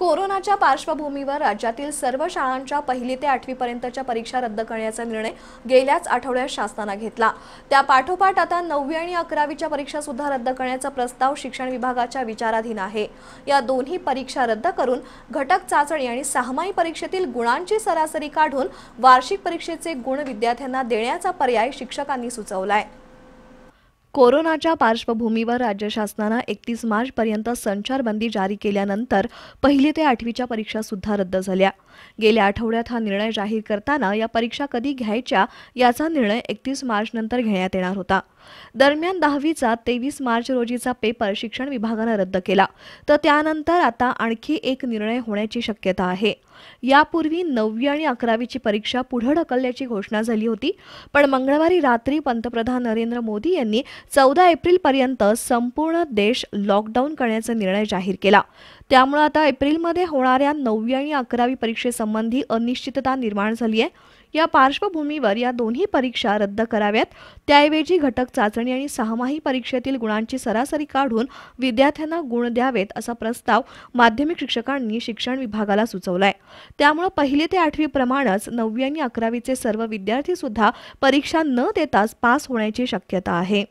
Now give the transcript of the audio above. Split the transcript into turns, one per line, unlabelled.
कोरोनाच्या पार्श्वभूमीवर राज्यातील सर्व शाळांच्या पहिली ते आठवीपर्यंतच्या परीक्षा रद्द करण्याचा निर्णय गेल्याच आठवड्यात शासनानं घेतला त्या पाठोपाठ आता नववी आणि अकरावीच्या परीक्षा सुद्धा रद्द करण्याचा प्रस्ताव शिक्षण विभागाच्या विचाराधीन आहे या दोन्ही परीक्षा रद्द करून घटक चाचणी आणि सहामाही परीक्षेतील गुणांची सरासरी काढून वार्षिक परीक्षेचे गुण विद्यार्थ्यांना देण्याचा पर्याय शिक्षकांनी सुचवलाय कोरोनाच्या पार्श्वभूमीवर राज्य शासनानं एकतीस मार्चपर्यंत संचारबंदी जारी केल्यानंतर पहिली ते आठवीच्या परीक्षा सुद्धा रद्द झाल्या गेल्या आठवड्यात हा निर्णय जाहीर करताना या परीक्षा कधी घ्यायच्या याचा निर्णय एकतीस मार्चनंतर घेण्यात येणार होता दरम्यान दहावीचा तेवीस मार्च रोजीचा पेपर शिक्षण विभागानं रद्द केला तर त्यानंतर आता आणखी एक निर्णय होण्याची शक्यता आहे यापूर्वी नववी आणि अकरावीची परीक्षा पुढे ढकलल्याची घोषणा झाली होती पण मंगळवारी रात्री पंतप्रधान नरेंद्र मोदी यांनी चौदा एप्रिलपर्यंत संपूर्ण देश लॉकडाऊन करण्याचा निर्णय जाहीर केला त्यामुळे आता एप्रिलमध्ये होणाऱ्या नववी आणि अकरावी परीक्षेसंबंधी अनिश्चितता निर्माण झाली आहे या पार्श्वभूमीवर या दोन्ही परीक्षा रद्द कराव्यात त्याऐवजी घटक चाचणी आणि सहामाही परीक्षेतील गुणांची सरासरी काढून विद्यार्थ्यांना गुण द्यावेत असा प्रस्ताव माध्यमिक शिक्षकांनी शिक्षण विभागाला सुचवलाय त्यामुळे पहिले ते आठवीप्रमाणेच नववी आणि अकरावीचे सर्व विद्यार्थी सुद्धा परीक्षा न देताच पास होण्याची शक्यता आहे